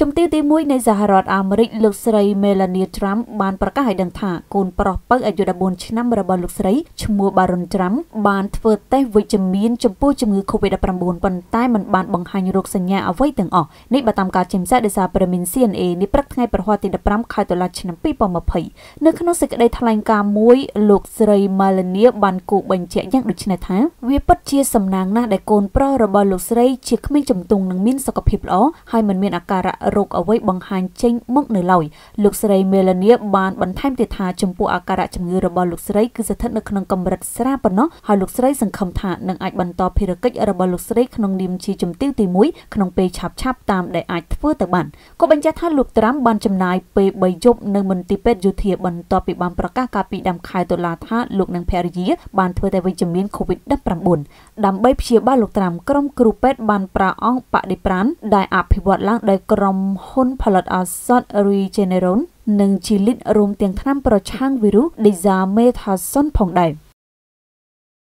ជំទាវទី1នៃសហរដ្ឋអាមេរិកលោកស្រី Melania Trump បានប្រកាសឲ្យដឹងថាកូនប្រុសពៅអាយុ14ឆ្នាំរបស់លោកស្រីឈ្មោះ Baron Trump បានធ្វើតេស្តវិជ្ជមានចំពោះជំងឺ COVID-19 ប៉ុន្តែមិនបានបង្ហាញរោគសញ្ញាអ្វីទាំងអស់នេះបើតាមការចេញផ្សាយដោយសារព្រមីន CNA នាព្រឹកថ្ងៃប្រហ័សទី15ខែតុលាឆ្នាំ2020នៅក្នុងសេចក្តីថ្លែងការណ៍មួយលោកស្រី Melania បានគូបញ្ជាក់យ៉ាងដូចនេះថាវាពិតជាសំណាងណាស់ដែលកូនប្រុសរបស់លោកស្រីជាក្មេងជំទង់និងមានសុខភាពល្អហើយមិនមានអាការៈរោគអ្វីបង្ហាញចេញមកនៅឡើយលោកស្រី Melania បានបន្ថែមទៀតថាចំពោះអាការៈជំងឺរបស់លោកស្រីគឺស្ថិតនៅក្នុងកម្រិតស្រាលប៉ុណ្ណោះហើយលោកស្រីសង្ឃឹមថានឹងអាចបន្តភារកិច្ចរបស់លោកស្រីក្នុងនាមជាជំទាវទី1ក្នុងពេលឆាប់ៗតាមដែលអាចធ្វើទៅបានក៏បញ្ជាក់ថាលោកត្រាំបានចំណាយពេល3យប់នៅមន្ទីរពេទ្យយោធាបន្ទាប់ពីបានប្រកាសកាលពីដើមខែតុលាថាលោកនិងភរិយាបានធ្វើតែវិជ្ជមាន COVID-19 ដើម្បីព្យាបាលលោកត្រាំក្រុមគ្រូពេទ្យបានប្រើអង្គបដិប្រាណដែលអភិវឌ្ឍឡើងដោយក្រុមហ៊ុនផលិតឱសថ Regeneron និង Gilead រួមទាំងថ្នាំប្រឆាំងវីរុស Dexamethasone ផងដែរ។